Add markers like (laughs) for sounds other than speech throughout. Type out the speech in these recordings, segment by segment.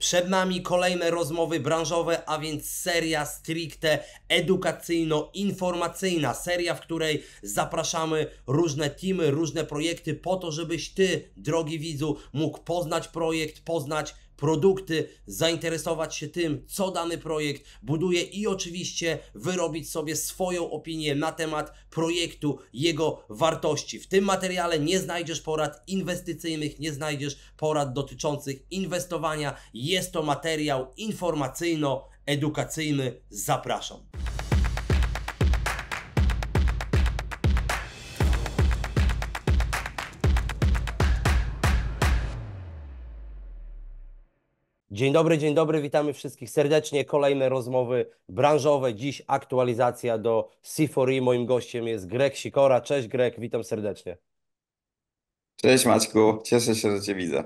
Przed nami kolejne rozmowy branżowe, a więc seria stricte edukacyjno-informacyjna. Seria, w której zapraszamy różne teamy, różne projekty po to, żebyś Ty, drogi widzu, mógł poznać projekt, poznać produkty, zainteresować się tym, co dany projekt buduje i oczywiście wyrobić sobie swoją opinię na temat projektu, jego wartości. W tym materiale nie znajdziesz porad inwestycyjnych, nie znajdziesz porad dotyczących inwestowania. Jest to materiał informacyjno-edukacyjny. Zapraszam. Dzień dobry, dzień dobry, witamy wszystkich serdecznie. Kolejne rozmowy branżowe, dziś aktualizacja do C4E. Moim gościem jest Greg Sikora. Cześć Greg, witam serdecznie. Cześć Maćku, cieszę się, że Cię widzę.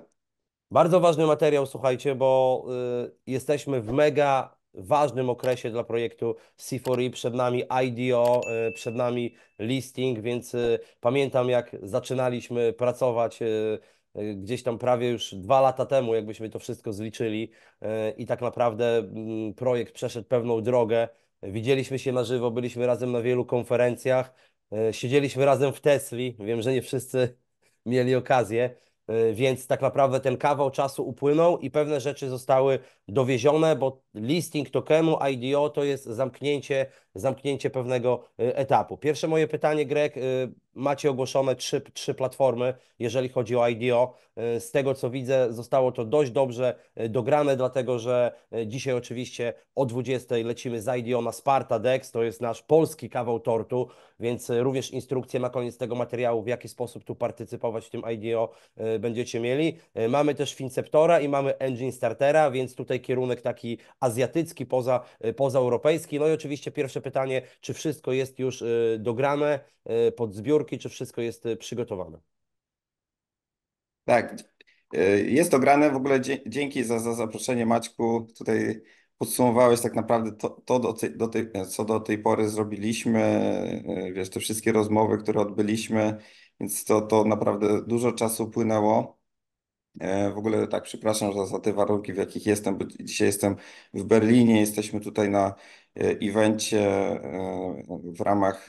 Bardzo ważny materiał, słuchajcie, bo y, jesteśmy w mega ważnym okresie dla projektu C4E. Przed nami IDO, y, przed nami listing, więc y, pamiętam jak zaczynaliśmy pracować y, gdzieś tam prawie już dwa lata temu, jakbyśmy to wszystko zliczyli, e, i tak naprawdę mm, projekt przeszedł pewną drogę. Widzieliśmy się na żywo, byliśmy razem na wielu konferencjach, e, siedzieliśmy razem w Tesli. Wiem, że nie wszyscy (laughs) mieli okazję, e, więc tak naprawdę ten kawał czasu upłynął i pewne rzeczy zostały dowiezione, bo listing tokenu IDO to jest zamknięcie, zamknięcie pewnego etapu. Pierwsze moje pytanie, Greg, macie ogłoszone trzy, trzy platformy, jeżeli chodzi o IDO. E, z tego co widzę, zostało to dość dobrze e, dograne, dlatego że e, dzisiaj oczywiście o 20.00 lecimy z IDO na Sparta Dex, to jest nasz polski kawał tortu, więc również instrukcje na koniec tego materiału, w jaki sposób tu partycypować w tym IDO będziecie mieli. Mamy też Finceptora i mamy Engine Startera, więc tutaj kierunek taki azjatycki, poza, pozaeuropejski. No i oczywiście pierwsze pytanie, czy wszystko jest już dograne pod zbiór czy wszystko jest y, przygotowane? Tak, y, jest ograne. W ogóle dzięki za, za zaproszenie Maćku. Tutaj podsumowałeś tak naprawdę to, to do, tej, do tej, co do tej pory zrobiliśmy, y, wiesz, te wszystkie rozmowy, które odbyliśmy, więc to, to naprawdę dużo czasu płynęło. W ogóle tak, przepraszam za, za te warunki, w jakich jestem, bo dzisiaj jestem w Berlinie, jesteśmy tutaj na evencie w ramach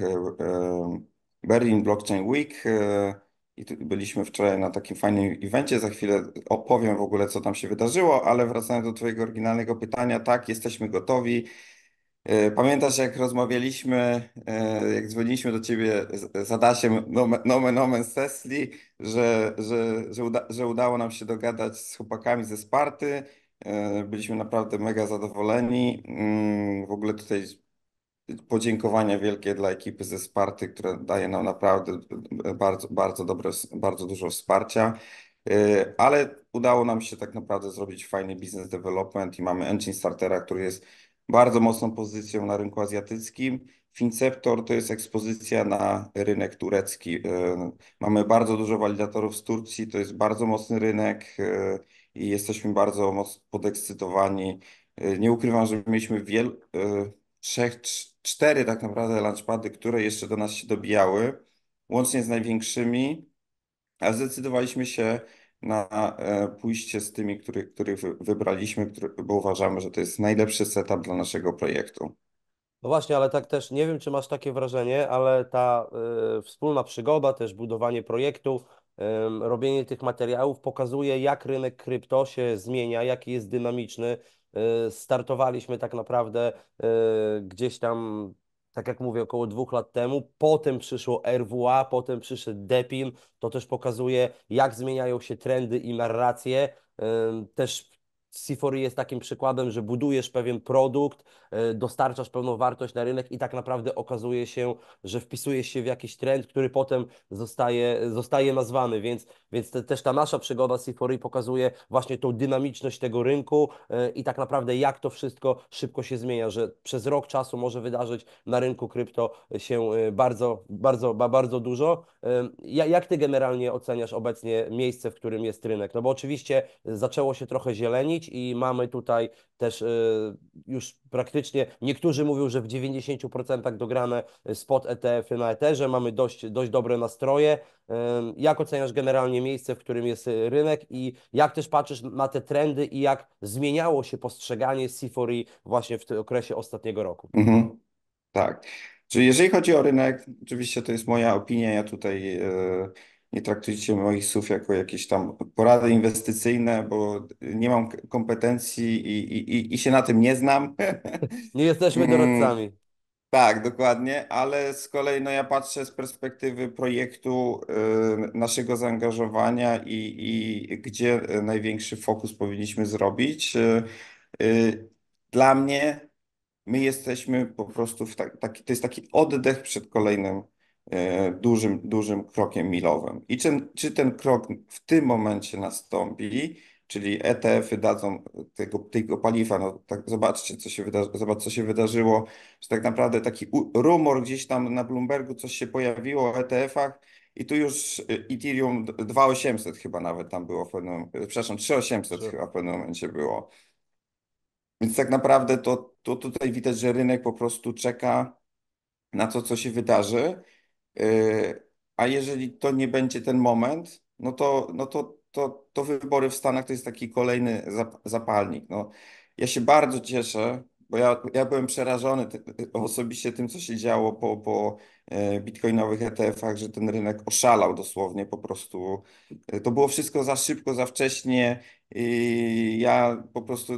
Berlin Blockchain Week. E, I byliśmy wczoraj na takim fajnym evencie, za chwilę opowiem w ogóle, co tam się wydarzyło, ale wracając do Twojego oryginalnego pytania, tak, jesteśmy gotowi. E, pamiętasz, jak rozmawialiśmy, e, jak dzwoniliśmy do Ciebie z Adasiem nomen omen Sesli, że, że, że, uda, że udało nam się dogadać z chłopakami ze Sparty. Byliśmy naprawdę mega zadowoleni. Mm, w ogóle tutaj podziękowania wielkie dla ekipy ze Sparty, która daje nam naprawdę bardzo, bardzo, dobre, bardzo dużo wsparcia. E, ale udało nam się tak naprawdę zrobić fajny business development i mamy Engine Startera, który jest bardzo mocną pozycją na rynku azjatyckim. Finceptor to jest ekspozycja na rynek turecki. E, mamy bardzo dużo walidatorów z Turcji, to jest bardzo mocny rynek e, i jesteśmy bardzo mocno podekscytowani. Nie ukrywam, że mieliśmy wielu trzech, cztery tak naprawdę launchpady, które jeszcze do nas się dobijały, łącznie z największymi, a zdecydowaliśmy się na e, pójście z tymi, których, których wybraliśmy, bo uważamy, że to jest najlepszy setup dla naszego projektu. No właśnie, ale tak też nie wiem, czy masz takie wrażenie, ale ta y, wspólna przygoda, też budowanie projektu, y, robienie tych materiałów pokazuje, jak rynek krypto się zmienia, jaki jest dynamiczny, Y, startowaliśmy tak naprawdę y, gdzieś tam tak jak mówię, około dwóch lat temu. Potem przyszło RWA, potem przyszedł Depin. To też pokazuje, jak zmieniają się trendy i narracje. Y, też Sifori jest takim przykładem, że budujesz pewien produkt, E, dostarczasz pełną wartość na rynek i tak naprawdę okazuje się, że wpisujesz się w jakiś trend, który potem zostaje, zostaje nazwany, więc, więc te, też ta nasza przygoda z Sifori pokazuje właśnie tą dynamiczność tego rynku e, i tak naprawdę jak to wszystko szybko się zmienia, że przez rok czasu może wydarzyć na rynku krypto się e, bardzo, bardzo, bardzo dużo. Jak Ty generalnie oceniasz obecnie miejsce, w którym jest rynek? No bo oczywiście zaczęło się trochę zielenić i mamy tutaj też już praktycznie niektórzy mówią, że w 90% dograne e, spot e ETF-y na Eterze, mamy dość, dość dobre nastroje. Jak oceniasz generalnie miejsce, w którym jest e, rynek i jak też patrzysz na te trendy i jak zmieniało się postrzeganie C4E właśnie w tym okresie ostatniego roku? Mhm. Tak. Czyli jeżeli chodzi o rynek, oczywiście to jest moja opinia, ja tutaj... Yy nie traktujcie moich słów jako jakieś tam porady inwestycyjne, bo nie mam kompetencji i, i, i się na tym nie znam. Nie jesteśmy mm. doradcami. Tak, dokładnie, ale z kolei no, ja patrzę z perspektywy projektu y, naszego zaangażowania i, i gdzie największy fokus powinniśmy zrobić. Y, y dla mnie my jesteśmy po prostu w tak, taki, to jest taki oddech przed kolejnym E, dużym, dużym krokiem milowym. I czy, czy ten krok w tym momencie nastąpi, czyli ETF-y dadzą tego, tego paliwa, no tak zobaczcie, co się, wydarzy, zobacz, co się wydarzyło, że tak naprawdę taki rumor gdzieś tam na Bloombergu coś się pojawiło o ETF-ach i tu już e, Ethereum 2800 chyba nawet tam było w pewnym, przepraszam, 3800 tak. chyba w pewnym momencie było. Więc tak naprawdę to, to tutaj widać, że rynek po prostu czeka na to, co się wydarzy. Yy, a jeżeli to nie będzie ten moment, no to, no to, to, to wybory w Stanach to jest taki kolejny zapalnik. No, ja się bardzo cieszę, bo ja, ja byłem przerażony y, osobiście tym, co się działo po, po e, bitcoinowych ETF-ach, że ten rynek oszalał dosłownie po prostu. E, to było wszystko za szybko, za wcześnie. I ja po prostu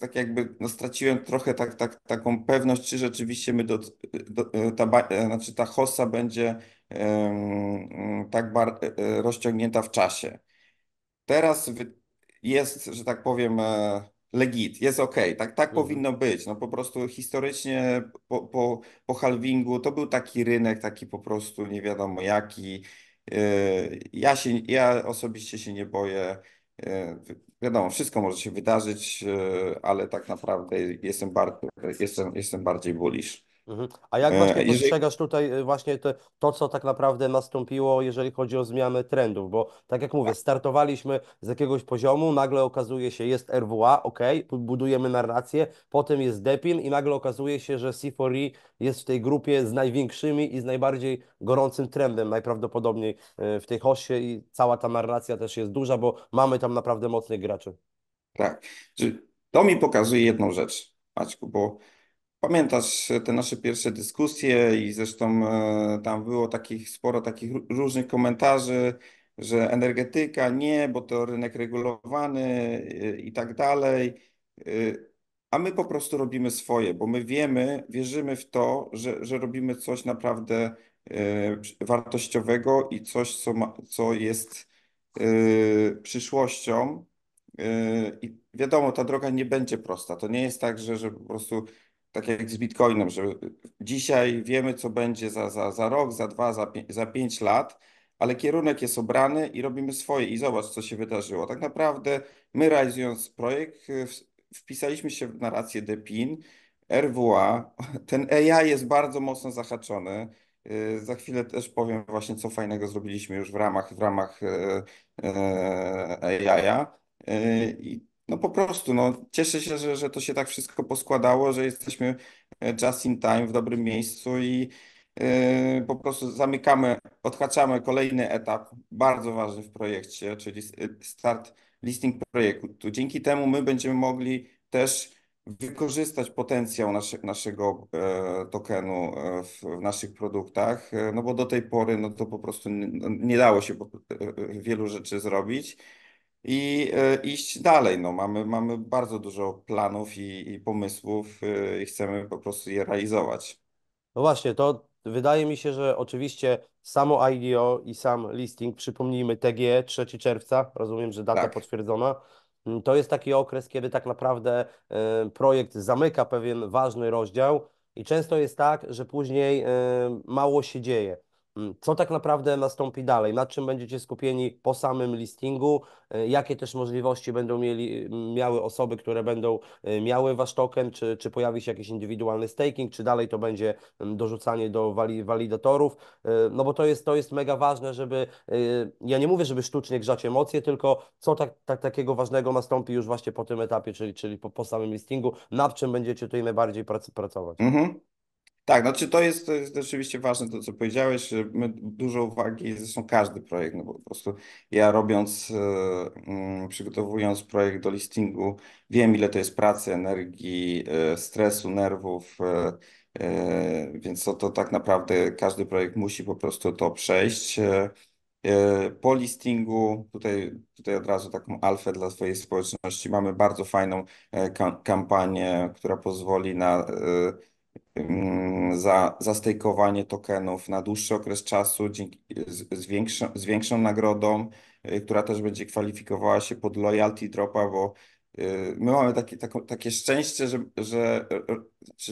tak jakby no, straciłem trochę tak, tak, taką pewność, czy rzeczywiście my do, do, ta, e, znaczy ta hossa będzie tak bar, e, e, rozciągnięta w czasie. Teraz jest, że tak powiem, legit, jest ok, tak, tak mhm. powinno być. No po prostu historycznie po, po, po halvingu to był taki rynek, taki po prostu nie wiadomo jaki. Ja, się, ja osobiście się nie boję E, wiadomo, wszystko może się wydarzyć, e, ale tak naprawdę jestem, jestem, jestem bardziej bullish. Mhm. A jak e, właśnie postrzegasz tutaj e, właśnie to to, co tak naprawdę nastąpiło, jeżeli chodzi o zmianę trendów? Bo tak jak mówię, tak. startowaliśmy z jakiegoś poziomu, nagle okazuje się, jest RWA, ok, budujemy narrację, potem jest Depin i nagle okazuje się, że C4E jest w tej grupie z największymi i z najbardziej gorącym trendem najprawdopodobniej e, w tej hosie i cała ta narracja też jest duża, bo mamy tam naprawdę mocnych graczy. Tak. To mi pokazuje jedną rzecz, Maćku, bo Pamiętasz e, te nasze pierwsze dyskusje i zresztą e, tam było takich sporo takich różnych komentarzy, że energetyka nie, bo to rynek regulowany e, i tak dalej. A my po prostu robimy swoje, bo my wiemy, wierzymy w to, że, że robimy coś naprawdę wartościowego i coś, co, ma, co jest przyszłością. I wiadomo, ta droga nie będzie prosta. To nie jest tak, że, że po prostu tak jak z Bitcoinem, że dzisiaj wiemy, co będzie za, za, za rok, za dwa, za, za pięć lat, ale kierunek jest obrany i robimy swoje i zobacz, co się wydarzyło. Tak naprawdę my realizując projekt y, wpisaliśmy się w narrację DEPIN, RWA. Ten AI jest bardzo mocno zahaczony. Y, za chwilę też powiem właśnie, co fajnego zrobiliśmy już w ramach, w ramach y, AI. I no po prostu, no, cieszę się, że, że to się tak wszystko poskładało, że jesteśmy e, just in time w dobrym miejscu i yy, po prostu zamykamy, odhaczamy kolejny etap bardzo ważny w projekcie, czyli e, start listing projektu. Dzięki temu my będziemy mogli też wykorzystać potencjał nasze, naszego e, tokenu w, w, naszych produktach, no bo do tej pory no to po prostu nie, nie dało się wielu rzeczy zrobić i e, iść dalej. No, mamy, mamy bardzo dużo planów i, i pomysłów e, i chcemy po prostu je realizować. No właśnie, to wydaje mi się, że oczywiście samo IDO i sam listing, przypomnijmy TG 3 czerwca, rozumiem, że data tak. potwierdzona. Mm, to jest taki okres, kiedy tak naprawdę e, projekt zamyka pewien ważny rozdział i często jest tak, że później mało się dzieje. Mm, co tak naprawdę nastąpi dalej, nad czym będziecie skupieni po samym listingu, e, jakie też możliwości będą mieli, miały osoby, które będą e, miały wasz token, czy, czy pojawi się jakiś indywidualny staking, czy dalej to będzie dorzucanie do wali, walidatorów, e, no bo to jest, to jest mega ważne, żeby, ja nie mówię, żeby sztucznie grzać emocje, tylko co tak, tak takiego ważnego nastąpi już właśnie po tym etapie, czyli, czyli po, po samym listingu, nad czym będziecie tutaj najbardziej prac, pracować. Mhm. Tak, znaczy to jest, to jest rzeczywiście ważne to, co powiedziałeś. My dużo uwagi, zresztą każdy projekt, no bo po prostu ja robiąc, e, mm, przygotowując projekt do listingu, wiem ile to jest pracy, energii, e, stresu, nerwów, e, więc to, to tak naprawdę każdy projekt musi po prostu to przejść. Po listingu, tutaj, tutaj od razu taką alfę dla swojej społeczności, mamy bardzo fajną kampanię, która pozwoli na Mm, za zastejkowanie tokenów na dłuższy okres czasu dzięki, z, z, większą, z większą nagrodą, y, która też będzie kwalifikowała się pod loyalty dropa, bo y, my mamy takie, tak, takie szczęście, że, że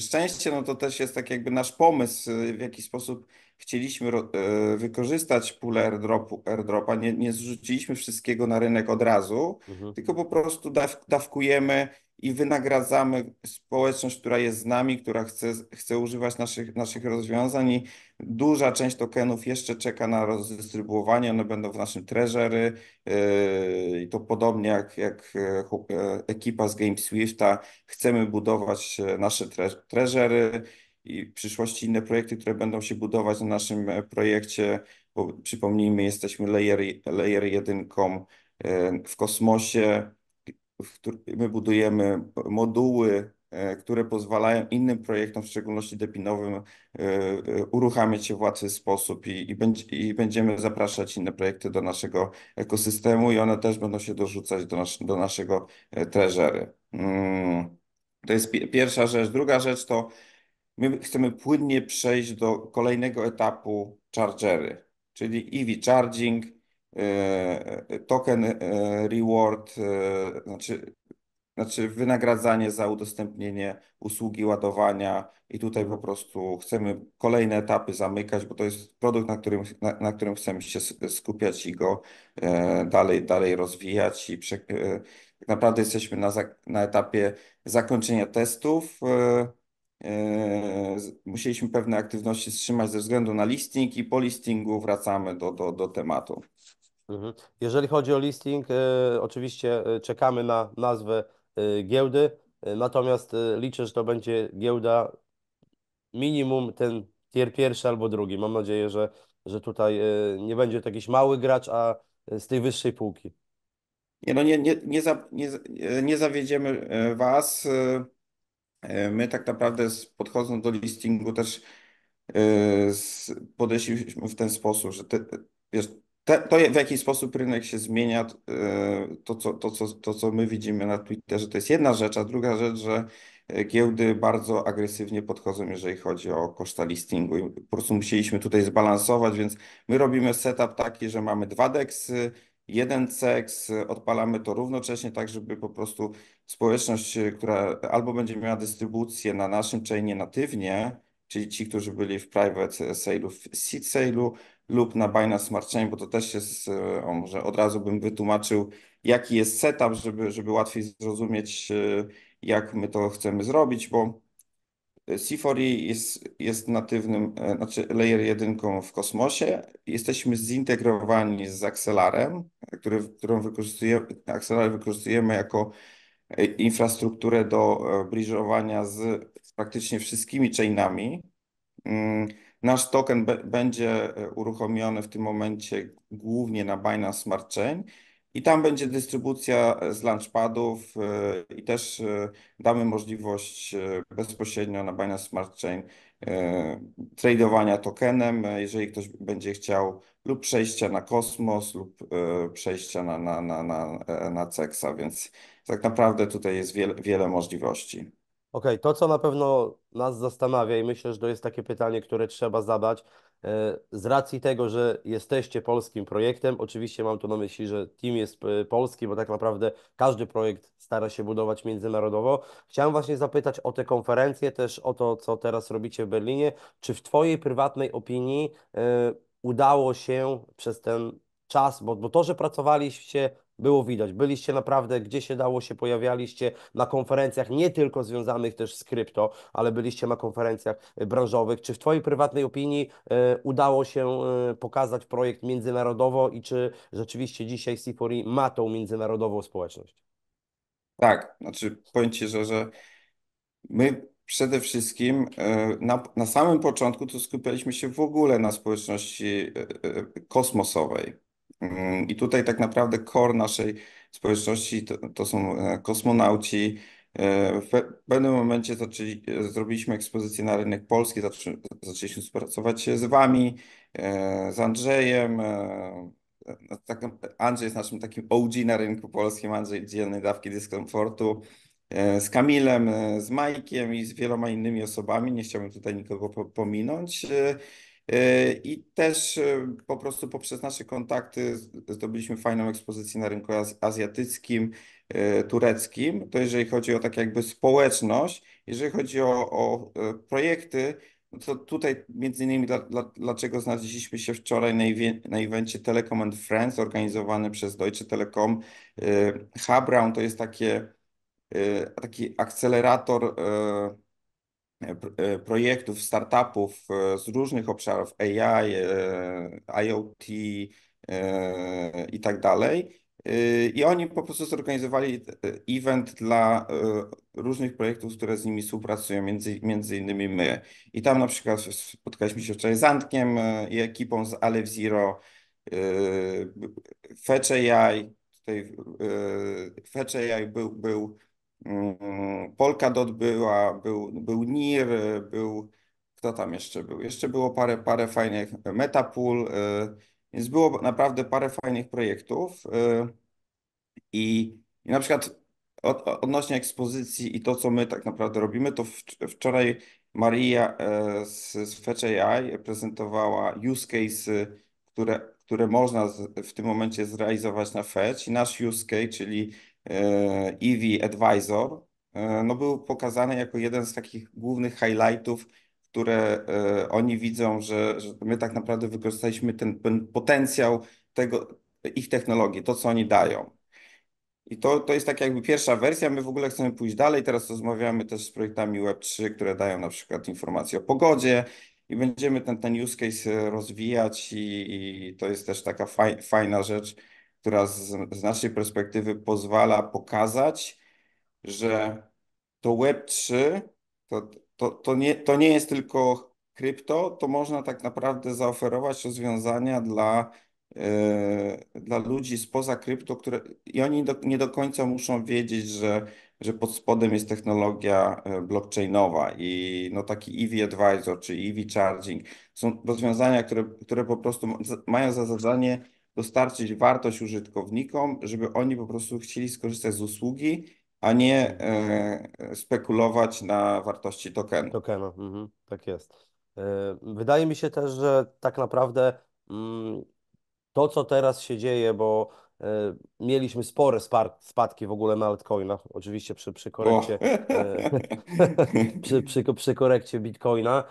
szczęście no to też jest tak jakby nasz pomysł, y, w jaki sposób chcieliśmy ro, wykorzystać pulę airdropu, airdropa, nie, nie zrzuciliśmy wszystkiego na rynek od razu, mhm. tylko po prostu daw, dawkujemy i wynagradzamy społeczność, która jest z nami, która chce, chce używać naszych, naszych rozwiązań i duża część tokenów jeszcze czeka na rozdystrybuowanie, one będą w naszym treasury yy, i to podobnie jak, jak e, e, ekipa z GameSwifta, chcemy budować e, nasze treżery i w przyszłości inne projekty, które będą się budować na naszym projekcie, bo przypomnijmy, jesteśmy layer, layer jedynką w kosmosie, w którym my budujemy moduły, e, które pozwalają innym projektom, w szczególności depinowym, e, e, uruchamiać się w łatwy sposób i, i, będzie, i, będziemy zapraszać inne projekty do naszego ekosystemu i one też będą się dorzucać do, nas, do naszego treżery. Mm, to jest pierwsza rzecz. Druga rzecz to my chcemy płynnie przejść do kolejnego etapu chargery, czyli EV charging, E, e, token e, reward, znaczy, znaczy wynagradzanie za udostępnienie usługi ładowania i tutaj po prostu chcemy kolejne etapy zamykać, bo to jest produkt, na którym, na, na którym chcemy się skupiać i go dalej, dalej rozwijać i prze, naprawdę jesteśmy na, na etapie zakończenia testów. Musieliśmy pewne aktywności wstrzymać ze względu na listing i po listingu wracamy do, do, do tematu. Mhm. Jeżeli chodzi o listing, e, oczywiście e, czekamy na nazwę e, giełdy, natomiast liczę, że to będzie giełda minimum ten tier pierwszy albo drugi. Mam nadzieję, że, że tutaj nie będzie to jakiś mały gracz, a z tej wyższej półki. Nie, no nie, nie, nie, za, nie, nie zawiedziemy Was. My tak naprawdę podchodząc do listingu też podeszliśmy w ten sposób, że te, wiesz, te, to, w jaki sposób rynek się zmienia, e, to co, to, co, to co my widzimy na Twitterze, to jest jedna rzecz, a druga rzecz, że e, giełdy bardzo agresywnie podchodzą, jeżeli chodzi o koszta listingu. I po prostu musieliśmy tutaj zbalansować, więc my robimy setup taki, że mamy dwa deksy, jeden CEX, odpalamy to równocześnie, tak żeby po prostu społeczność, e, która albo będzie miała dystrybucję na naszym chainie natywnie, czyli ci, którzy byli w private sale'u, w seed sale'u, lub na Binance Smart Chain, bo to też jest, e, o może od razu bym wytłumaczył, jaki jest setup, żeby, żeby łatwiej zrozumieć, e, jak my to chcemy zrobić, bo C4E e jest, jest natywnym, znaczy layer jedynką w kosmosie. Jesteśmy zintegrowani z Accelarem, który, którą wykorzystujemy, Axelar wykorzystujemy jako infrastrukturę do bridge'owania z praktycznie wszystkimi chainami. Mm, Nasz token będzie e, uruchomiony w tym momencie głównie na Binance Smart Chain i tam będzie dystrybucja e, z launchpadów e, i też damy możliwość bezpośrednio na Binance Smart Chain tradowania tokenem, jeżeli ktoś będzie chciał lub przejścia na Kosmos lub przejścia na, na, na, na, na CEXA, więc tak naprawdę tutaj jest wiele, wiele możliwości. Okej, to co na pewno nas zastanawia i myślę, że to jest takie pytanie, które trzeba zadać, e, z racji tego, że jesteście polskim projektem, oczywiście mam tu na myśli, że team jest e, polski, bo tak naprawdę każdy projekt stara się budować międzynarodowo. Chciałem właśnie zapytać o te konferencje, też o to, co teraz robicie w Berlinie. Czy w Twojej prywatnej opinii e, udało się przez ten czas, bo, bo to, że pracowaliście było widać. Byliście naprawdę, gdzie się dało, się pojawialiście na konferencjach, nie tylko związanych też z krypto, ale byliście na konferencjach e, branżowych. Czy w Twojej prywatnej opinii e, udało się e, pokazać projekt międzynarodowo i czy rzeczywiście dzisiaj c ma tą międzynarodową społeczność? Tak, znaczy powiem Ci, że, że my przede wszystkim na, na samym początku to skupialiśmy się w ogóle na społeczności kosmosowej. Mm, I tutaj tak naprawdę core naszej społeczności to, to są e, kosmonauci. E, w pewnym momencie zaczęli, e, zrobiliśmy ekspozycję na rynek polski, zaczęliśmy współpracować z Wami, z Andrzejem. Tak Andrzej jest naszym takim OG na rynku polskim, Andrzej dzielnej dawki dyskomfortu z Kamilem, z Majkiem i z wieloma innymi osobami. Nie chciałbym tutaj nikogo pominąć. E, I też e, po prostu poprzez nasze kontakty zdobyliśmy fajną ekspozycję na rynku azjatyckim, e, tureckim. To jeżeli chodzi o tak jakby społeczność, jeżeli chodzi o, o projekty, no to tutaj między innymi dla, dla, dlaczego znaleźliśmy się wczoraj na, na evencie Telecom and Friends organizowany przez Deutsche Telekom. Habraun to jest takie, taki akcelerator E, e, projektów, startupów e, z różnych obszarów AI, IoT i tak dalej. I oni po prostu zorganizowali event dla różnych projektów, które z nimi współpracują, między, między innymi my. I tam na przykład spotkaliśmy się wczoraj z Antkiem i ekipą z Alev Zero, Fetch AI, tutaj Fetch AI był, był Mm, Polkadot była, był, był NIR, y, był, kto tam jeszcze był? Jeszcze było parę, parę fajnych, y, Metapool, y, więc było naprawdę parę fajnych projektów i, i na przykład od, odnośnie ekspozycji i to, co my tak naprawdę robimy, to w, wczoraj Maria z, z Fetch AI prezentowała use case, które, które można z, w tym momencie zrealizować na Fetch i nasz use case, czyli EV e Advisor e, no był pokazany jako jeden z takich głównych highlightów, które e, oni widzą, że, że my tak naprawdę wykorzystaliśmy ten, ten potencjał tego, ich technologii, to co oni dają. I to, to jest tak jakby pierwsza wersja. My w ogóle chcemy pójść dalej. Teraz rozmawiamy też z projektami Web3, które dają na przykład informacje o pogodzie i będziemy ten, ten use case rozwijać i, i to jest też taka faj, fajna rzecz, która z, z naszej perspektywy pozwala pokazać, że to Web3 to, to, to, nie, to nie jest tylko krypto, to można tak naprawdę zaoferować rozwiązania dla, yy, dla ludzi spoza krypto, które i oni do, nie do końca muszą wiedzieć, że, że pod spodem jest technologia e, blockchainowa i no taki EV Advisor czy EV Charging są rozwiązania, które, które po prostu mają za zadanie dostarczyć wartość użytkownikom, żeby oni po prostu chcieli skorzystać z usługi, a nie e, spekulować na wartości tokenu. Tokenu, mhm, tak jest. E, wydaje mi się też, że tak naprawdę mm, to, co teraz się dzieje, bo e, mieliśmy spore spadki w ogóle na altcoinach, oczywiście przy, przy korekcie e, (laughs) przy, przy, przy korekcie bitcoina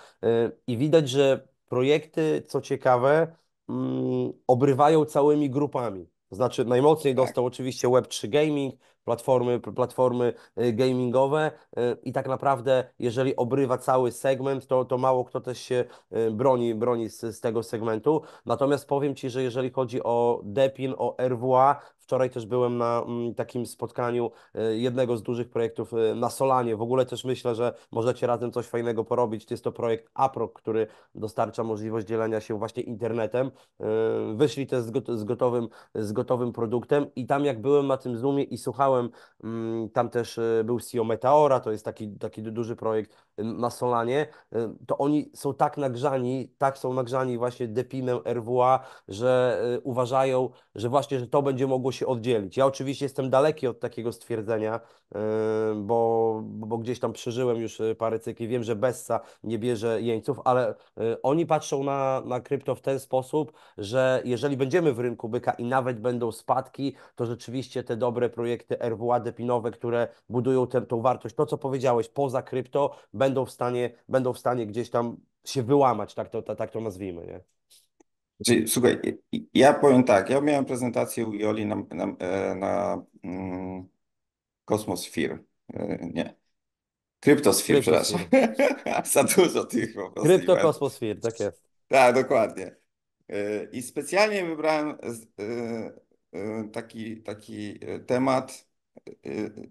i widać, że projekty, co ciekawe, Mm, obrywają całymi grupami. znaczy najmocniej tak. dostał oczywiście Web3 Gaming, platformy, platformy y, gamingowe y, i tak naprawdę jeżeli obrywa cały segment, to, to mało kto też się y, broni, broni z, z tego segmentu. Natomiast powiem Ci, że jeżeli chodzi o Depin, o RWA, Wczoraj też byłem na mm, takim spotkaniu e, jednego z dużych projektów e, na Solanie. W ogóle też myślę, że możecie razem coś fajnego porobić. To jest to projekt APROK, który dostarcza możliwość dzielenia się właśnie internetem. E, wyszli też z gotowym, z gotowym produktem i tam jak byłem na tym Zoomie i słuchałem, mm, tam też był CEO Meteora, to jest taki, taki duży projekt na Solanie, to oni są tak nagrzani, tak są nagrzani właśnie Depinem, RWA, że uważają, że właśnie, że to będzie mogło się się oddzielić. Ja oczywiście jestem daleki od takiego stwierdzenia, yy, bo, bo gdzieś tam przeżyłem już yy, parę cykli, wiem, że Bessa nie bierze jeńców, ale yy, oni patrzą na, na krypto w ten sposób, że jeżeli będziemy w rynku byka i nawet będą spadki, to rzeczywiście te dobre projekty RWA depinowe, które budują tę, tą wartość, to co powiedziałeś, poza krypto, będą w stanie, będą w stanie gdzieś tam się wyłamać, tak to, tak to nazwijmy. Nie? Znaczy, słuchaj, ja powiem tak, ja miałem prezentację u Joli na, na, e, na mm, e, nie, Kryptosphere, przepraszam. (laughs) Za dużo tych po prostu. Kryptokosmosphere, tak jest. Tak, dokładnie. E, I specjalnie wybrałem taki, taki temat,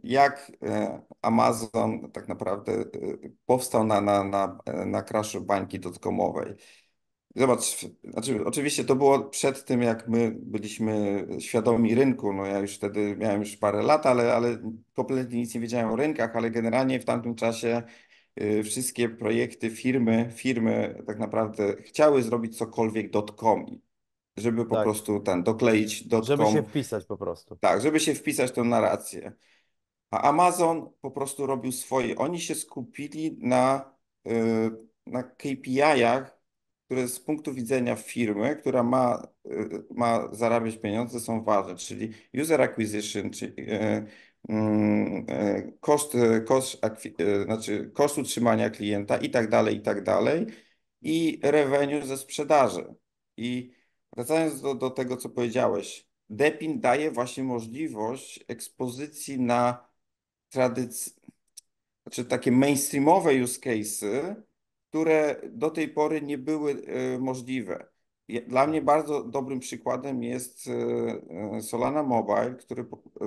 jak Amazon tak naprawdę powstał na, na, na, na kraszu bańki dotkomowej. Zobacz, znaczy, oczywiście to było przed tym, jak my byliśmy świadomi rynku. No ja już wtedy miałem już parę lat, ale, ale kompletnie nic nie wiedziałem o rynkach, ale generalnie w tamtym czasie y, wszystkie projekty, firmy, firmy tak naprawdę chciały zrobić cokolwiek dotcom, żeby po Tak. prostu ten dokleić Żeby się wpisać po prostu. Tak, żeby się wpisać w tę narrację. A Amazon po prostu robił swoje. Oni się skupili na, y, na KPI-ach które z punktu widzenia firmy, która ma, y, ma zarabiać pieniądze, są ważne, czyli user acquisition, czyli y, y, koszt, koszt, znaczy koszt utrzymania klienta i tak dalej, i tak dalej, i revenue ze sprzedaży. I wracając do, do tego, co powiedziałeś, Depin daje właśnie możliwość ekspozycji na tradycji, znaczy takie mainstreamowe use cases, które do tej pory nie były e, możliwe. Dla mnie bardzo dobrym przykładem jest e, e, Solana Mobile, który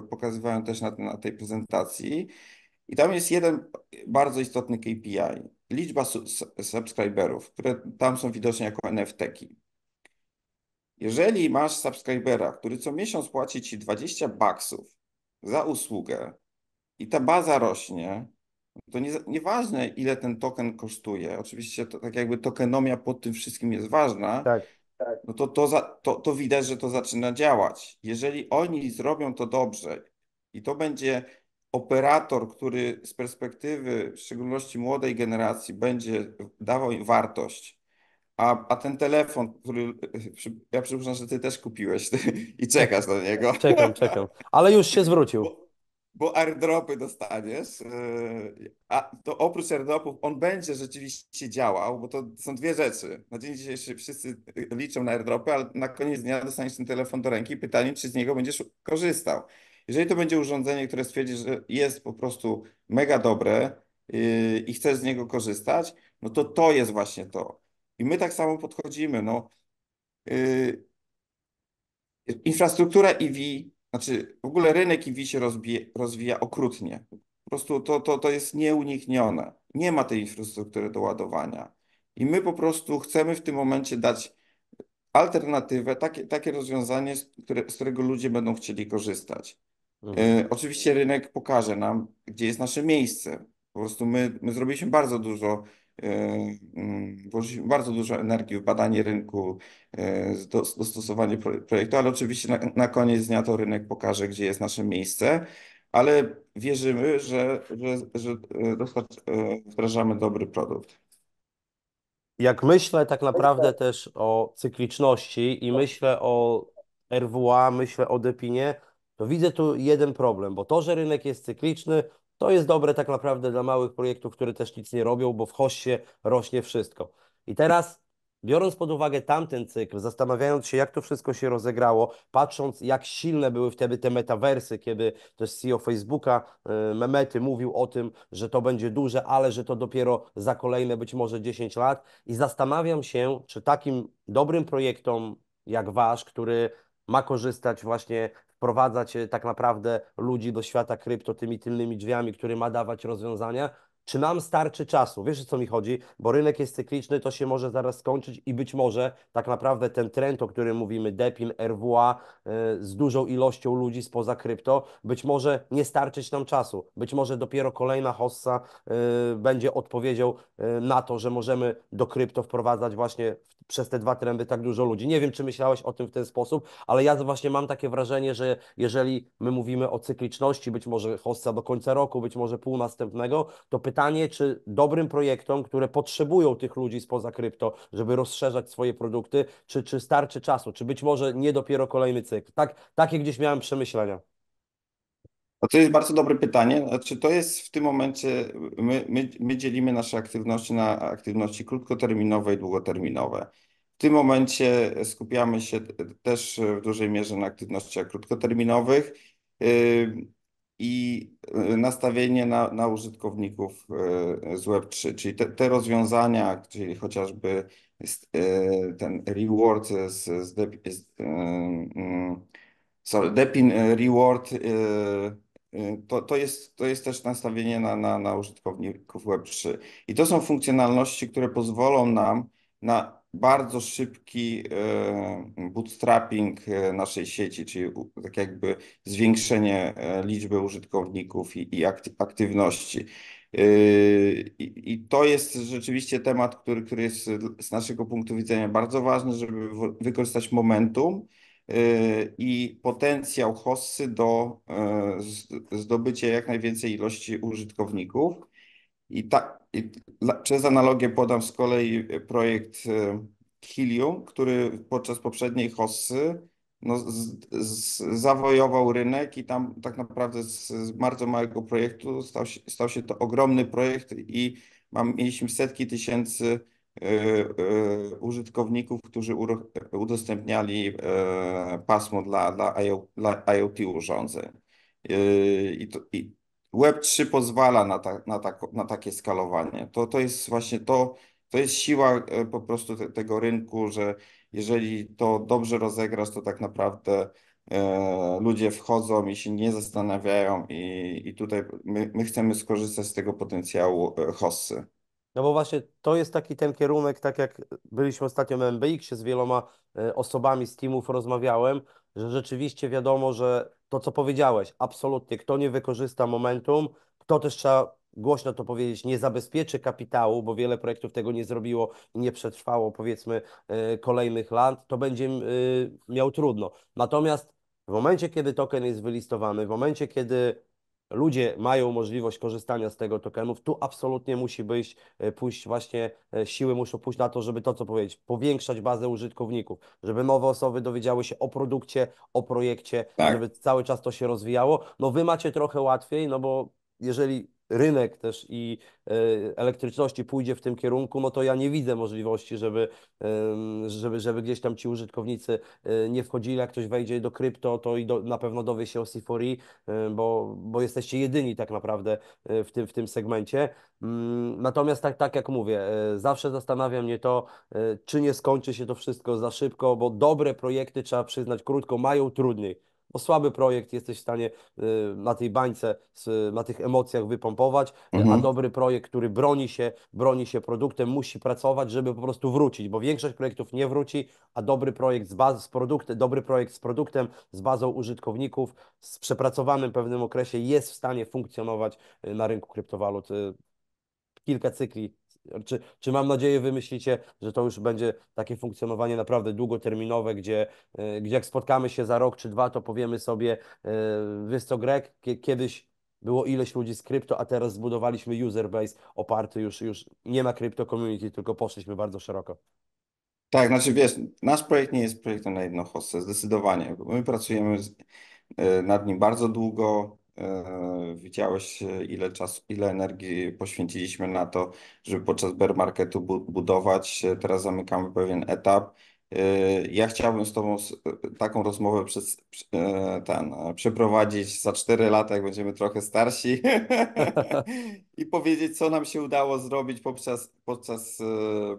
pokazywałem też na, tej prezentacji. I tam jest jeden bardzo istotny KPI. Liczba subskryberów, które tam są widoczne jako NFT-ki. Jeżeli masz subskrybera, który co miesiąc płaci ci 20 baksów za usługę i ta baza rośnie, to nie, nieważne, ile ten token kosztuje. Oczywiście to, tak jakby tokenomia pod tym wszystkim jest ważna. Tak, tak. No to, to, za, to, to widać, że to zaczyna działać. Jeżeli oni zrobią to dobrze i to będzie operator, który z perspektywy w szczególności młodej generacji będzie dawał im wartość, a, a ten telefon, który ja przypuszczam, że ty też kupiłeś ty, (laughs) i czekasz na niego. Czekam, czekam, ale już się zwrócił bo airdropy dostaniesz, y, a to oprócz airdropów on będzie rzeczywiście działał, bo to są dwie rzeczy. Na dzień dzisiejszy wszyscy liczą na airdropy, ale na koniec dnia dostaniesz ten telefon do ręki, pytanie, czy z niego będziesz korzystał. Jeżeli to będzie urządzenie, które stwierdzi, że jest po prostu mega dobre y, i chcesz z niego korzystać, no to to jest właśnie to. I my tak samo podchodzimy. No, y, infrastruktura EV znaczy, w ogóle rynek IWI się rozbije, rozwija okrutnie. Po prostu to, to, to jest nieuniknione. Nie ma tej infrastruktury do ładowania. I my po prostu chcemy w tym momencie dać alternatywę, takie, takie rozwiązanie, z, które, z którego ludzie będą chcieli korzystać. Mhm. E, oczywiście rynek pokaże nam, gdzie jest nasze miejsce. Po prostu my, my zrobiliśmy bardzo dużo E, mm, włożyliśmy bardzo dużo energii w badanie rynku, e, dostosowanie projektu, ale oczywiście na, na koniec dnia to rynek pokaże, gdzie jest nasze miejsce, ale wierzymy, że, że, że e, wdrażamy dobry produkt. Jak myślę tak naprawdę też o cykliczności i tak. myślę o RWA, myślę o Depinie, to widzę tu jeden problem, bo to, że rynek jest cykliczny, to jest dobre tak naprawdę dla małych projektów, które też nic nie robią, bo w hoście rośnie wszystko. I teraz, biorąc pod uwagę tamten cykl, zastanawiając się, jak to wszystko się rozegrało, patrząc, jak silne były wtedy te metawersy, kiedy też CEO Facebooka, y, Memety, mówił o tym, że to będzie duże, ale że to dopiero za kolejne być może 10 lat. I zastanawiam się, czy takim dobrym projektom jak wasz, który ma korzystać właśnie wprowadzać tak naprawdę ludzi do świata krypto tymi tylnymi drzwiami, który ma dawać rozwiązania, czy mam starczy czasu? Wiesz o co mi chodzi? Bo rynek jest cykliczny, to się może zaraz skończyć i być może tak naprawdę ten trend, o którym mówimy, DEPIM, RWA y, z dużą ilością ludzi spoza krypto, być może nie starczyć nam czasu. Być może dopiero kolejna hossa y, będzie odpowiedzią y, na to, że możemy do krypto wprowadzać właśnie przez te dwa trendy tak dużo ludzi. Nie wiem, czy myślałeś o tym w ten sposób, ale ja właśnie mam takie wrażenie, że jeżeli my mówimy o cykliczności, być może hossa do końca roku, być może pół następnego, to pytanie pytanie, czy dobrym projektom, które potrzebują tych ludzi spoza krypto, żeby rozszerzać swoje produkty, czy, czy starczy czasu, czy być może nie dopiero kolejny cykl. Tak, takie gdzieś miałem przemyślenia. No to jest bardzo dobre pytanie. Znaczy, to jest w tym momencie, my, my, my dzielimy nasze aktywności na aktywności krótkoterminowe i długoterminowe. W tym momencie skupiamy się też w dużej mierze na aktywnościach krótkoterminowych. Yy, I Y, nastawienie na, na użytkowników y, z Web3, czyli te, te rozwiązania, czyli chociażby y, ten reward z, z, de, z sorry, Depin Reward, to, to, jest, to jest też nastawienie na, na, na użytkowników Web3. I to są funkcjonalności, które pozwolą nam na bardzo szybki e, bootstrapping e, naszej sieci, czyli tak jakby zwiększenie e, liczby użytkowników i, aktywności. I, I to jest rzeczywiście temat, który, który jest z naszego punktu widzenia bardzo ważny, żeby wykorzystać momentum i potencjał Hossy do zdobycia jak najwięcej ilości użytkowników. I ta, i przez analogię podam z kolei e, projekt e, Helium, który podczas poprzedniej hossy no, z, z, zawojował rynek i tam tak naprawdę z, z bardzo małego projektu stał się, stał się, to ogromny projekt i mam, mieliśmy setki tysięcy y, y, użytkowników, którzy udostępniali y, pasmo dla, dla, IO, dla IoT urządzeń. I, to, i, Web3 pozwala na, ta, na, ta, na takie skalowanie. To, to jest właśnie to, to jest siła e, po prostu te, tego rynku, że jeżeli to dobrze rozegrasz, to tak naprawdę e, ludzie wchodzą i się nie zastanawiają i, i tutaj my, my chcemy skorzystać z tego potencjału e, hossy. No bo właśnie to jest taki ten kierunek, tak jak byliśmy ostatnio na MBX-ie z wieloma e, osobami z teamów rozmawiałem, że rzeczywiście wiadomo, że to, co powiedziałeś, absolutnie. Kto nie wykorzysta momentum, kto też trzeba głośno to powiedzieć, nie zabezpieczy kapitału, bo wiele projektów tego nie zrobiło i nie przetrwało, powiedzmy, e, kolejnych lat, to będzie e, miał trudno. Natomiast w momencie, kiedy token jest wylistowany, w momencie, kiedy ludzie mają możliwość korzystania z tego tokenów, tu absolutnie musi być, e, pójść właśnie, e, siły muszą pójść na to, żeby to, co powiedzieć, powiększać bazę użytkowników, żeby nowe osoby dowiedziały się o produkcie, o projekcie, tak. żeby cały czas to się rozwijało. No wy macie trochę łatwiej, no bo jeżeli rynek też i e, elektryczności pójdzie w tym kierunku, no to ja nie widzę możliwości, żeby, żeby, żeby gdzieś tam ci użytkownicy e, nie wchodzili, jak ktoś wejdzie do krypto, to i do, na pewno dowie się o C4E, bo, bo jesteście jedyni tak naprawdę e, w tym, w tym segmencie. Mm, natomiast tak, tak jak mówię, zawsze zastanawia mnie to, czy nie skończy się to wszystko za szybko, bo dobre projekty, trzeba przyznać krótko, mają trudniej bo słaby projekt jesteś w stanie y, na tej bańce, na tych emocjach wypompować, y, mhm. a dobry projekt, który broni się, broni się produktem, musi pracować, żeby po prostu wrócić, bo większość projektów nie wróci, a dobry projekt z, baz, z dobry projekt z produktem, z bazą użytkowników, z przepracowanym pewnym okresie jest w stanie funkcjonować y, na rynku kryptowalut kilka cykli czy, czy mam nadzieję wymyślicie, że to już będzie takie funkcjonowanie naprawdę długoterminowe, gdzie, e, gdzie jak spotkamy się za rok czy dwa, to powiemy sobie, e, wiesz co Greg, kiedyś było ileś ludzi z krypto, a teraz zbudowaliśmy user base oparty już, już nie na krypto community, tylko poszliśmy bardzo szeroko. Tak, znaczy wiesz, nasz projekt nie jest projektem na jednostce, zdecydowanie. My pracujemy z, e, nad nim bardzo długo, E, widziałeś, e, ile czasu, ile energii poświęciliśmy na to, żeby podczas bear marketu budować. E, teraz zamykamy pewien etap. Ja chciałbym z Tobą taką rozmowę przez, ten, przeprowadzić za 4 lata, jak będziemy trochę starsi, (laughs) i powiedzieć, co nam się udało zrobić podczas, podczas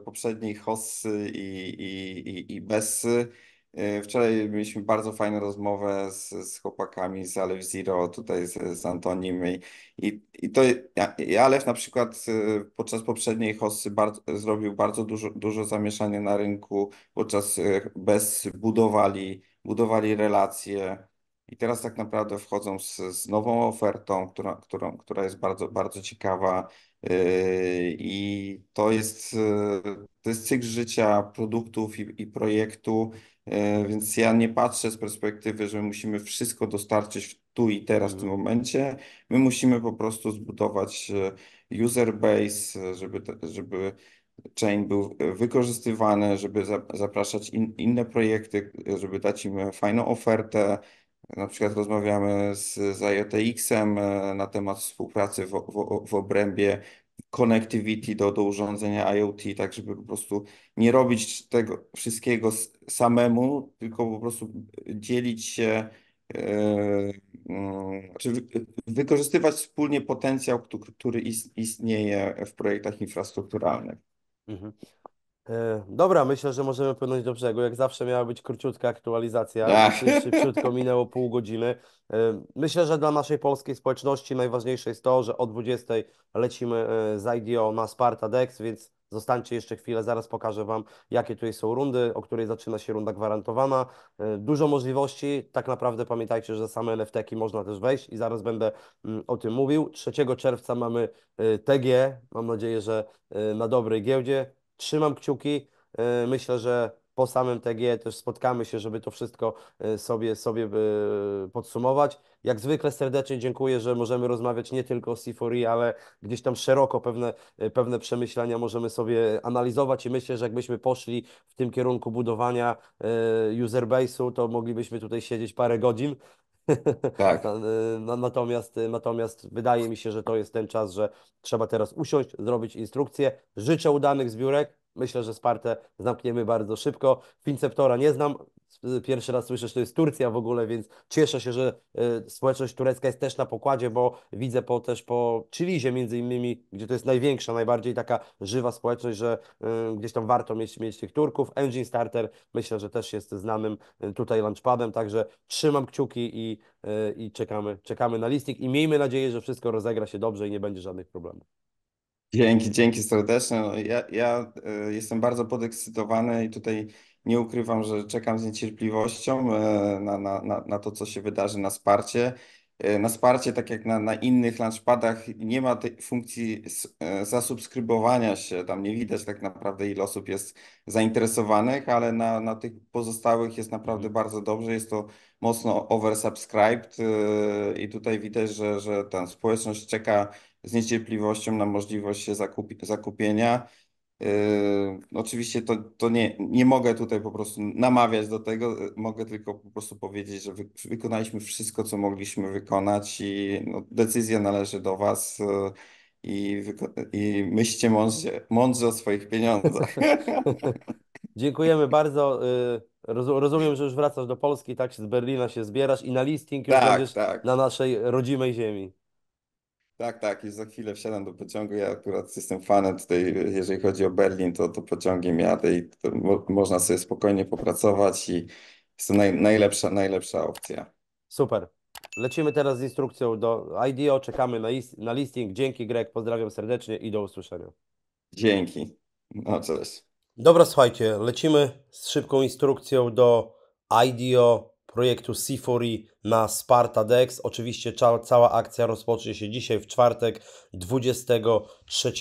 poprzedniej hossy i, i, i, i bessy E, wczoraj mieliśmy bardzo fajną rozmowę z, z chłopakami z Alef Zero, tutaj z, z Antonim i, i, i to ja, Alef na przykład e, podczas poprzedniej hossy zrobił bardzo dużo, dużo zamieszania na rynku, podczas e, bez budowali, budowali relacje i teraz tak naprawdę wchodzą z, z nową ofertą, która, która która jest bardzo, bardzo ciekawa i to jest, to jest cykl życia produktów i, i projektu, E, więc ja nie patrzę z perspektywy, że musimy wszystko dostarczyć tu i teraz, w tym mhm. momencie. My musimy po prostu zbudować e, user base, e, żeby, żeby chain był wykorzystywany, żeby zapraszać in, inne projekty, żeby dać im fajną ofertę. Na przykład rozmawiamy z, z IOTX-em na temat współpracy w, w, w obrębie connectivity do, do urządzenia IoT, tak żeby po prostu nie robić tego wszystkiego samemu, tylko po prostu dzielić się, e, mm, czy wykorzystywać wspólnie potencjał, który istnieje w projektach infrastrukturalnych. Mhm. E, dobra, myślę, że możemy płynąć do brzegu. Jak zawsze miała być króciutka aktualizacja. Tak. (laughs) Szybciutko minęło pół godziny. E, myślę, że dla naszej polskiej społeczności najważniejsze jest to, że o 20 lecimy e, z IDO na Dex, więc zostańcie jeszcze chwilę, zaraz pokażę Wam, jakie tutaj są rundy, o której zaczyna się runda gwarantowana. Dużo możliwości, tak naprawdę pamiętajcie, że same nft można też wejść i zaraz będę mm, o tym mówił. 3 czerwca mamy TG, mam nadzieję, że na dobrej giełdzie trzymam kciuki. E, myślę, że po samym TG też spotkamy się, żeby to wszystko e, sobie, sobie e, podsumować. Jak zwykle serdecznie dziękuję, że możemy rozmawiać nie tylko o C4E, ale gdzieś tam szeroko pewne, pewne przemyślenia możemy sobie analizować i myślę, że jakbyśmy poszli w tym kierunku budowania userbase'u, to moglibyśmy tutaj siedzieć parę godzin, tak. (laughs) Y, no, natomiast, y, natomiast wydaje mi się, że to jest ten czas, że trzeba teraz usiąść, zrobić instrukcję. Życzę udanych zbiórek. Myślę, że Spartę zamkniemy bardzo szybko. Finceptora nie znam, Pierwszy raz słyszę, że to jest Turcja w ogóle, więc cieszę się, że e, społeczność turecka jest też na pokładzie, bo widzę po, też po Chilizie między innymi, gdzie to jest największa, najbardziej taka żywa społeczność, że e, gdzieś tam warto mieć, mieć tych Turków. Engine Starter myślę, że też jest znanym e, tutaj launchpadem, także trzymam kciuki i, i czekamy, czekamy na listing i miejmy nadzieję, że wszystko rozegra się dobrze i nie będzie żadnych problemów. Dzięki, dzięki serdecznie. No, ja, ja, jestem bardzo podekscytowany i tutaj nie ukrywam, że czekam z niecierpliwością e, na, na, na, na to, co się wydarzy na Sparcie. E, na Sparcie, tak jak na, na innych lunchpadach, nie ma tej funkcji e, zasubskrybowania się. Tam nie widać tak naprawdę, ile osób jest zainteresowanych, ale na, na tych pozostałych jest naprawdę mhm. bardzo dobrze. Jest to mocno oversubscribed i tutaj widać, że, że ta społeczność czeka z niecierpliwością na możliwość się zakupi, zakupienia. Yy, oczywiście to, to nie, nie mogę tutaj po prostu namawiać do tego, mogę tylko po prostu powiedzieć, że wy, wykonaliśmy wszystko, co mogliśmy wykonać i no, decyzja należy do Was yy, i, i myślcie mądrze, mądrze o swoich pieniądzach. (laughs) Dziękujemy bardzo. Yy, rozumiem, że już wracasz do Polski, tak? Z Berlina się zbierasz i na listing już tak, będziesz tak. na naszej rodzimej ziemi. Tak, tak, już za chwilę wsiadam do pociągu. Ja akurat jestem fanem tutaj, jeżeli chodzi o Berlin, to, to pociągiem jadę i to mo można sobie spokojnie popracować i jest to naj najlepsza, najlepsza opcja. Super. Lecimy teraz z instrukcją do IDEO, czekamy na, na listing. Dzięki Greg, pozdrawiam serdecznie i do usłyszenia. Dzięki. No cześć. Dobra, słuchajcie, lecimy z szybką instrukcją do IDEO projektu C4 e na Spartadex. Oczywiście cała akcja rozpocznie się dzisiaj w czwartek 23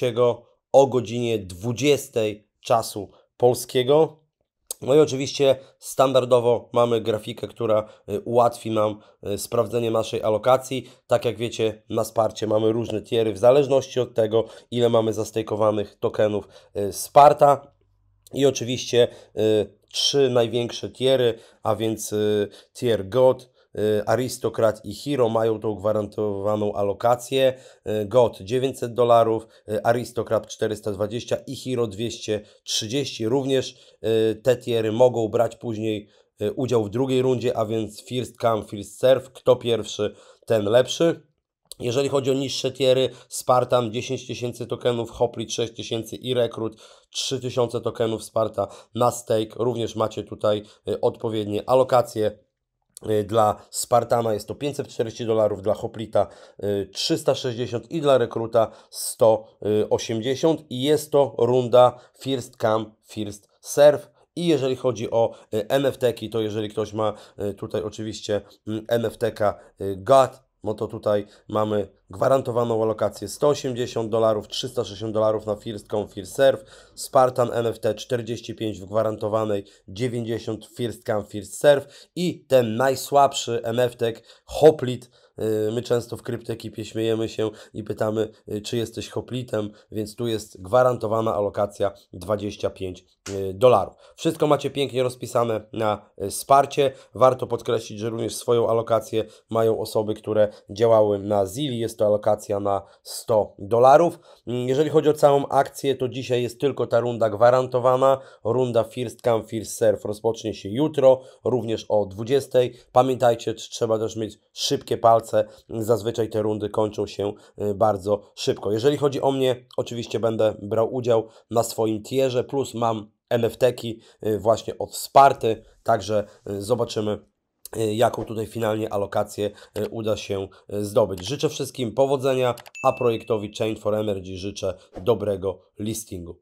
o godzinie 20 czasu polskiego. No i oczywiście standardowo mamy grafikę, która y, ułatwi nam y, sprawdzenie naszej alokacji. Tak jak wiecie, na Sparcie mamy różne tiery w zależności od tego, ile mamy zastejkowanych tokenów y, Sparta. I oczywiście y, trzy największe tiery, a więc y, tier God, y, Aristokrat i Hero mają tą gwarantowaną alokację. God 900 dolarów, Aristokrat 420 i Hero 230. Również te tiery mogą brać później udział w drugiej rundzie, a więc first come, first serve. Kto pierwszy, ten lepszy. Jeżeli chodzi o niższe tiery, Spartan 10 tysięcy tokenów, Hoplit 6 tysięcy i Rekrut tysiące tokenów Sparta na stake. Również macie tutaj y, odpowiednie alokacje. Y, dla Spartana jest to 540 dolarów, dla Hoplita 360 y, i dla Rekruta 180 i jest to runda First Come, First Serve. I jeżeli chodzi o NFT, to jeżeli ktoś ma tutaj oczywiście NFT-ka God, no to tutaj mamy gwarantowaną alokację 180 dolarów, 360 dolarów na First Come, First Serve, Spartan NFT 45 w gwarantowanej, 90 First Come, First Serve i ten najsłabszy NFT Hoplit Y, my często w kryptekipie śmiejemy się i pytamy, y, czy jesteś hoplitem, więc tu jest gwarantowana alokacja 25 y, dolarów. Wszystko macie pięknie rozpisane na wsparcie. Warto podkreślić, że również swoją alokację mają osoby, które działały na Zili. Jest to alokacja na 100 dolarów. Mm, jeżeli chodzi o całą akcję, to dzisiaj jest tylko ta runda gwarantowana. Runda First Come, First Serve rozpocznie się jutro, również o 20. Pamiętajcie, trzeba też mieć szybkie palce walce zazwyczaj te rundy kończą się y, bardzo szybko. Jeżeli chodzi o mnie, oczywiście będę brał udział na swoim tierze, plus mam NFT-ki y, właśnie od Sparty, także y, zobaczymy, jaką tutaj finalnie alokację uda się zdobyć. Życzę wszystkim powodzenia, a projektowi Chain for Energy życzę dobrego listingu.